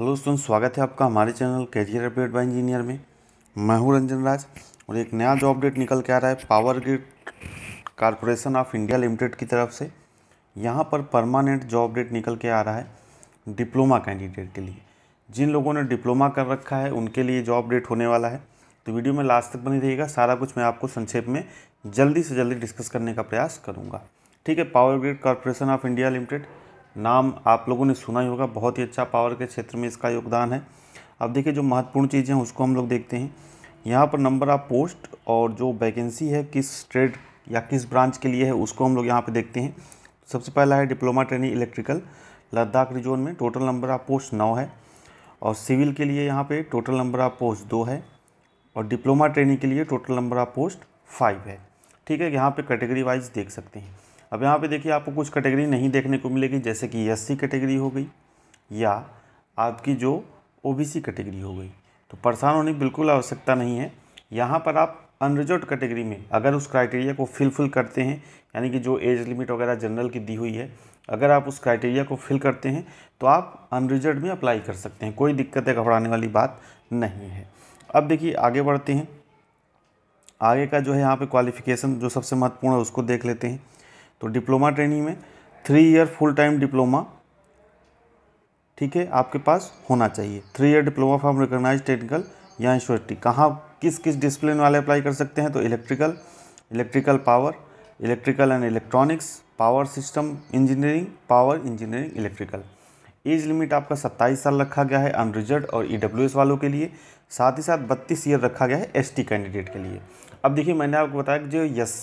Hello दोस्तों स्वागत है आपका हमारे channel career update by engineer में मैं हूं रंजन राज और एक नया जॉब अपडेट निकल के आ रहा है power grid corporation of India limited की तरफ से यहां पर परमानेंट जॉब अपडेट निकल के आ रहा है डिप्लोमा कैंडिडेट के लिए जिन लोगों ने डिप्लोमा कर रखा है उनके लिए जॉब अपडेट होने वाला है तो वीडियो में लास्ट तक बनी रहेगा सारा कुछ मैं आपको संक्षेप में जल्दी से जल्दी डिस्कस करने का प्रयास करूँगा ठीक है power grid corporation of India limited नाम आप लोगों ने सुना ही होगा बहुत ही अच्छा पावर के क्षेत्र में इसका योगदान है अब देखिए जो महत्वपूर्ण चीज़ें हैं उसको हम लोग देखते हैं यहाँ पर नंबर ऑफ पोस्ट और जो वैकेंसी है किस ट्रेड या किस ब्रांच के लिए है उसको हम लोग यहाँ पर देखते हैं सबसे पहला है diploma training electrical Ladakh region में टोटल नंबर ऑफ पोस्ट नौ है और सिविल के लिए यहाँ पे टोटल नंबर ऑफ पोस्ट दो है और डिप्लोमा ट्रेनिंग के लिए total number of post five है ठीक है यहाँ पे कैटेगरी वाइज देख सकते हैं अब यहाँ पे देखिए आपको कुछ कैटेगरी नहीं देखने को मिलेगी जैसे कि एस कैटेगरी हो गई या आपकी जो ओ कैटेगरी हो गई तो परेशान होने की बिल्कुल आवश्यकता नहीं है यहाँ पर आप अनरिजर्व कैटेगरी में अगर उस क्राइटेरिया को फिलफिल करते हैं यानी कि जो एज लिमिट वगैरह जनरल की दी हुई है अगर आप उस क्राइटेरिया को फिल करते हैं तो आप अनरिजर्व में अप्लाई कर सकते हैं कोई दिक्कत है घबराने वाली बात नहीं है अब देखिए आगे बढ़ते हैं आगे का जो है यहाँ पे क्वालिफिकेशन जो सबसे महत्वपूर्ण है उसको देख लेते हैं तो डिप्लोमा ट्रेनिंग में three year full time diploma ठीक है आपके पास होना चाहिए three year diploma form recognise technical या इंश्योरिटी कहाँ किस किस डिसप्लिन वाले अप्लाई कर सकते हैं तो electrical electrical power electrical and electronics power system engineering power engineering electrical age limit आपका 27 साल रखा गया है अनरिजर्ड और ई e वालों के लिए साथ ही साथ 32 ईयर रखा गया है एसटी कैंडिडेट के लिए अब देखिए मैंने आपको बताया कि जो एस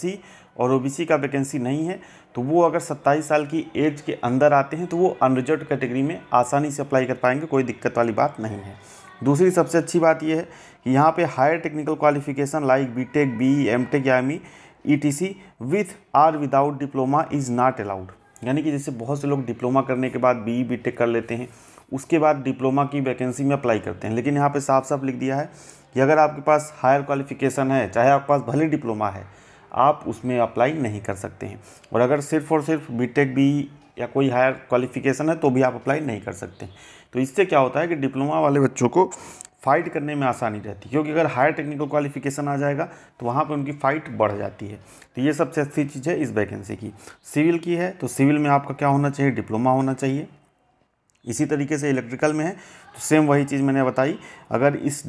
और ओ का वैकेंसी नहीं है तो वो अगर 27 साल की एज के अंदर आते हैं तो वो अनरिजर्व कैटेगरी में आसानी से अप्लाई कर पाएंगे कोई दिक्कत वाली बात नहीं है दूसरी सबसे अच्छी बात यह है कि यहाँ पे higher technical qualification like B tech B M tech या M E T C with or without diploma is not allowed यानी कि जैसे बहुत से लोग डिप्लोमा करने के बाद बी बी टेक कर लेते हैं उसके बाद डिप्लोमा की वैकेंसी में अप्लाई करते हैं लेकिन यहाँ पर साफ साफ लिख दिया है कि अगर आपके पास हायर क्वालिफिकेशन है चाहे आपके पास भले डिप्लोमा है आप उसमें अप्लाई नहीं कर सकते हैं और अगर सिर्फ और सिर्फ बीटेक भी या कोई हायर क्वालिफिकेशन है तो भी आप अप्लाई नहीं कर सकते हैं। तो इससे क्या होता है कि डिप्लोमा वाले बच्चों को फाइट करने में आसानी रहती है क्योंकि अगर हायर टेक्निकल क्वालिफिकेशन आ जाएगा तो वहाँ पर उनकी फ़ाइट बढ़ जाती है तो ये सबसे अच्छी चीज़ है इस वैकेंसी की सिविल की है तो सिविल में आपका क्या होना चाहिए डिप्लोमा होना चाहिए इसी तरीके से इलेक्ट्रिकल में है तो सेम वही चीज़ मैंने बताई अगर इस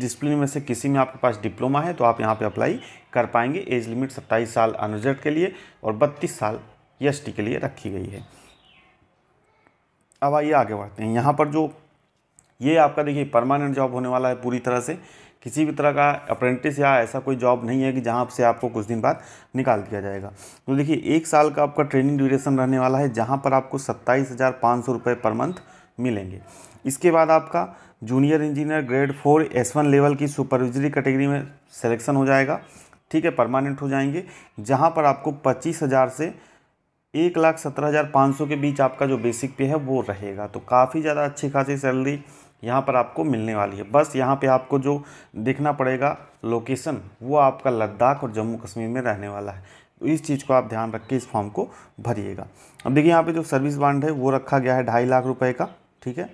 डिसिप्लिन में से किसी में आपके पास डिप्लोमा है तो आप यहाँ पे अप्लाई कर पाएंगे एज लिमिट 27 साल अनुजट के लिए और 32 साल एस के लिए रखी गई है अब आइए आगे बढ़ते हैं यहाँ पर जो ये आपका देखिए परमानेंट जॉब होने वाला है पूरी तरह से किसी भी तरह का अप्रेंटिस या ऐसा कोई जॉब नहीं है कि जहाँ से आपको कुछ दिन बाद निकाल दिया जाएगा तो देखिए एक साल का आपका ट्रेनिंग ड्यूरेशन रहने वाला है जहाँ पर आपको सत्ताईस हज़ार पाँच सौ रुपये पर मंथ मिलेंगे इसके बाद आपका junior engineer grade four S one level की सुपरविजरी कैटेगरी में सिलेक्शन हो जाएगा ठीक है परमानेंट हो जाएंगे जहाँ पर आपको पच्चीस हज़ार से एक लाख सत्रह हज़ार पाँच सौ के बीच आपका जो बेसिक पे है वो रहेगा तो काफ़ी ज़्यादा अच्छी खासी सैलरी यहाँ पर आपको मिलने वाली है बस यहाँ पे आपको जो देखना पड़ेगा लोकेशन वो आपका लद्दाख और जम्मू कश्मीर में रहने वाला है तो इस चीज़ को आप ध्यान रख के इस फॉर्म को भरिएगा अब देखिए यहाँ पे जो सर्विस बांड है वो रखा गया है ढाई लाख रुपए का ठीक है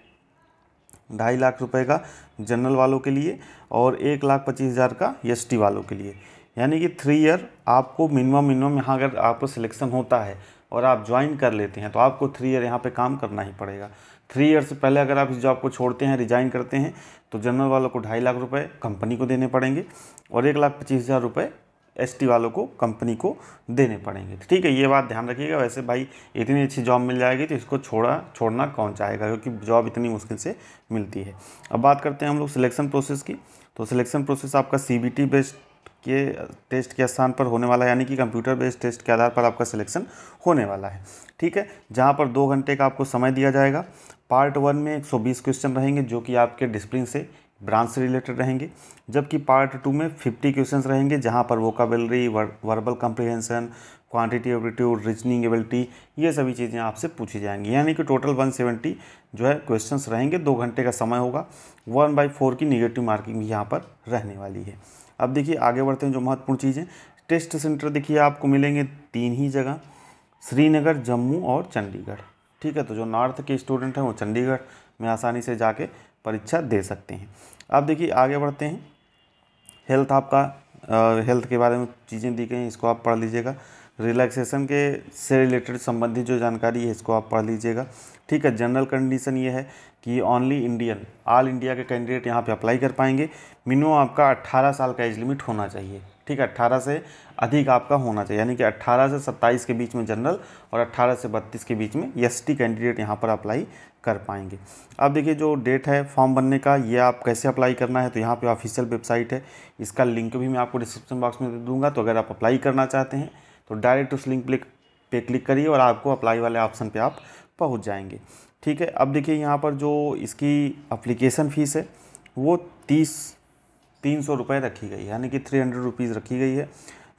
ढाई लाख रुपए का जनरल वालों के लिए और एक लाख पच्चीस हज़ार का एस वालों के लिए यानी कि थ्री ईयर आपको मिनिमम मिनिमम यहाँ अगर आपको सिलेक्शन होता है और आप ज्वाइन कर लेते हैं तो आपको थ्री ईयर यहाँ पे काम करना ही पड़ेगा थ्री ईयर से पहले अगर आप इस जॉब को छोड़ते हैं रिजाइन करते हैं तो जनरल वालों को ढाई लाख रुपए कंपनी को देने पड़ेंगे और एक लाख पच्चीस हज़ार रुपये एसटी वालों को कंपनी को देने पड़ेंगे तो ठीक है ये बात ध्यान रखिएगा वैसे भाई इतनी अच्छी जॉब मिल जाएगी तो इसको छोड़ा छोड़ना कौन चाहेगा क्योंकि जॉब इतनी मुश्किल से मिलती है अब बात करते हैं हम लोग सिलेक्शन प्रोसेस की तो सिलेक्शन प्रोसेस आपका सी बेस्ड के टेस्ट के स्थान पर होने वाला है यानी कि कंप्यूटर बेस्ड टेस्ट के आधार पर आपका सिलेक्शन होने वाला है ठीक है जहाँ पर दो घंटे का आपको समय दिया जाएगा पार्ट वन में 120 क्वेश्चन रहेंगे जो कि आपके डिसिप्लिन से ब्रांच से रिलेटेड रहेंगे जबकि पार्ट टू में फिफ्टी क्वेश्चंस रहेंगे जहाँ पर vocabulary verbal comprehension quantity aptitude reasoning ability ये सभी चीज़ें आपसे पूछी जाएंगी यानी कि टोटल 170 जो है क्वेश्चंस रहेंगे दो घंटे का समय होगा वन बाई फोर की निगेटिव मार्किंग भी यहाँ पर रहने वाली है अब देखिए आगे बढ़ते हैं जो महत्वपूर्ण चीज़ें टेस्ट सेंटर देखिए आपको मिलेंगे तीन ही जगह श्रीनगर जम्मू और चंडीगढ़ ठीक है तो जो नॉर्थ के स्टूडेंट हैं वो चंडीगढ़ में आसानी से जाके परीक्षा दे सकते हैं अब देखिए आगे बढ़ते हैं हेल्थ आपका आ, हेल्थ के बारे में चीज़ें दी गई हैं इसको आप पढ़ लीजिएगा रिलैक्सेशन के से रिलेटेड संबंधित जो जानकारी है इसको आप पढ़ लीजिएगा ठीक है जनरल कंडीशन ये है कि ओनली इंडियन ऑल इंडिया के कैंडिडेट यहाँ पे अप्लाई कर पाएंगे मिनिमम आपका 18 साल का एज लिमिट होना चाहिए ठीक है अट्ठारह से अधिक आपका होना चाहिए यानी कि 18 से 27 के बीच में जनरल और 18 से 32 के बीच में एस कैंडिडेट यहाँ पर अप्लाई कर पाएंगे अब देखिए जो डेट है फॉर्म बनने का ये आप कैसे अप्लाई करना है तो यहाँ पे ऑफिशियल वेबसाइट है इसका लिंक भी मैं आपको डिस्क्रिप्शन बॉक्स में दे दूँगा तो अगर आप अप्लाई करना चाहते हैं तो डायरेक्ट उस लिंक पे क्लिक करिए और आपको अप्लाई वाले ऑप्शन पर आप पहुँच जाएंगे ठीक है अब देखिए यहाँ पर जो इसकी अप्लीकेशन फ़ीस है वो तीस तीन सौ रुपये रखी गई है यानी कि थ्री हंड्रेड रुपीज़ रखी गई है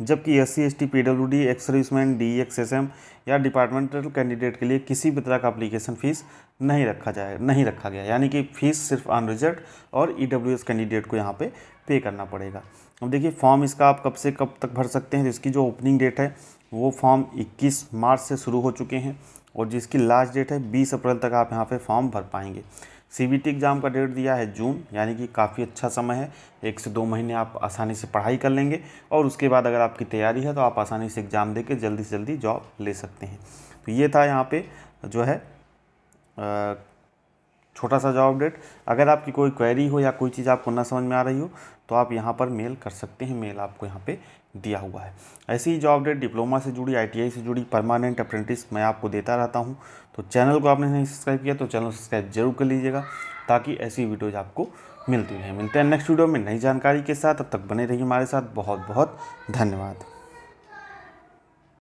जबकि S C S T P W D ex serviceman D X S M या डिपार्टमेंटल कैंडिडेट के लिए किसी भी तरह का अप्लीकेशन फ़ीस नहीं रखा जाए नहीं रखा गया यानी कि फ़ीस सिर्फ अनरिजर्व रिजल्ट और ई डब्ल्यू एस कैंडिडेट को यहाँ पे पे करना पड़ेगा अब देखिए फॉर्म इसका आप कब से कब तक भर सकते हैं तो इसकी जो ओपनिंग डेट है वो फॉर्म इक्कीस मार्च से शुरू हो चुके हैं और जिसकी लास्ट डेट है बीस अप्रैल तक आप यहाँ पर फॉर्म भर पाएंगे सी एग्ज़ाम का डेट दिया है जून यानी कि काफ़ी अच्छा समय है एक से दो महीने आप आसानी से पढ़ाई कर लेंगे और उसके बाद अगर आपकी तैयारी है तो आप आसानी से एग्ज़ाम दे जल्दी से जल्दी जॉब ले सकते हैं तो ये था यहाँ पर जो है छोटा सा जॉब अपडेट अगर आपकी कोई क्वेरी हो या कोई चीज़ आपको ना समझ में आ रही हो तो आप यहाँ पर मेल कर सकते हैं मेल आपको यहाँ पे दिया हुआ है ऐसी ही जॉब डेट डिप्लोमा से जुड़ी आईटीआई से जुड़ी परमानेंट अप्रेंटिस मैं आपको देता रहता हूँ तो चैनल को आपने नहीं सब्सक्राइब किया तो चैनल सब्सक्राइब जरूर कर लीजिएगा ताकि ऐसी वीडियोज़ आपको मिलती रहे मिलते हैं नेक्स्ट वीडियो में नई जानकारी के साथ अब तक बने रहिए हमारे साथ बहुत बहुत धन्यवाद